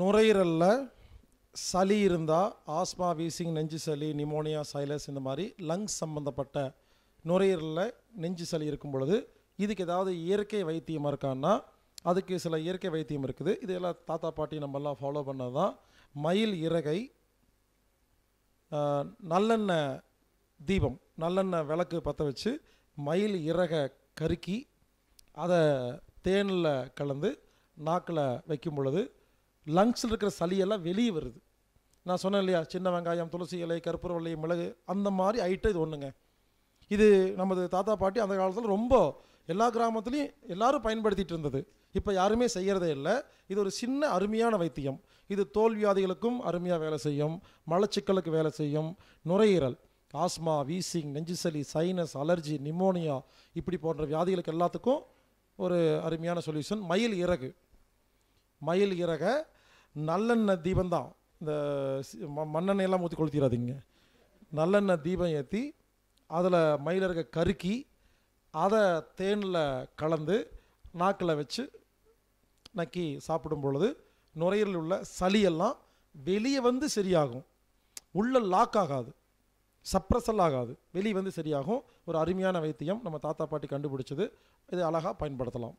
நுரையீரலில் சளி இருந்தால் ஆஸ்மா வீசிங் நெஞ்சு சளி நிமோனியா சைலஸ் இந்த மாதிரி லங்ஸ் சம்மந்தப்பட்ட நுரையீரலில் நெஞ்சு சளி இருக்கும் பொழுது இதுக்கு ஏதாவது இயற்கை வைத்தியமாக இருக்கான்னா அதுக்கு சில இயற்கை வைத்தியம் இருக்குது இதெல்லாம் தாத்தா பாட்டி நம்மெல்லாம் ஃபாலோ பண்ணால் தான் மயில் இறகை நல்லெண்ணெய் தீபம் நல்லெண்ணெய் விளக்கு பற்ற வச்சு மயில் இறகை கருக்கி அதை தேனில் கலந்து நாக்கில் வைக்கும் பொழுது லங்ஸில் இருக்கிற சளியெல்லாம் வெளியே வருது நான் சொன்னேன் இல்லையா சின்ன வெங்காயம் துளசி இலை கற்பூர மிளகு அந்த மாதிரி ஐட்டம் இது ஒன்றுங்க இது நமது தாத்தா பாட்டி அந்த காலத்தில் ரொம்ப எல்லா கிராமத்துலேயும் எல்லாரும் பயன்படுத்திகிட்டு இருந்தது இப்போ யாருமே செய்கிறதே இல்லை இது ஒரு சின்ன அருமையான வைத்தியம் இது தோல் வியாதிகளுக்கும் அருமையாக வேலை செய்யும் மலச்சிக்கலுக்கு வேலை செய்யும் நுரையீரல் ஆஸ்மா வீசிங் நெஞ்சுசலி சைனஸ் அலர்ஜி நிமோனியா இப்படி போன்ற வியாதிகளுக்கு எல்லாத்துக்கும் ஒரு அருமையான சொல்யூஷன் மயில் இறகு மயில் இறகை நல்லெண்ணெய் தீபம் தான் இந்த மண்ணெண்ணெயெல்லாம் ஊற்றி கொளுத்திடாதீங்க நல்லெண்ணெய் தீபம் ஏற்றி அதில் மயில இருக்க கருக்கி அதை தேனில் கலந்து நாக்கில் வச்சு நக்கி சாப்பிடும் பொழுது நுரையீரலில் உள்ள சளியெல்லாம் வெளியே வந்து சரியாகும் உள்ள லாக் ஆகாது சப்ரஸல் ஆகாது வெளியே வந்து சரியாகும் ஒரு அருமையான வைத்தியம் நம்ம தாத்தா பாட்டி கண்டுபிடிச்சது இது அழகாக பயன்படுத்தலாம்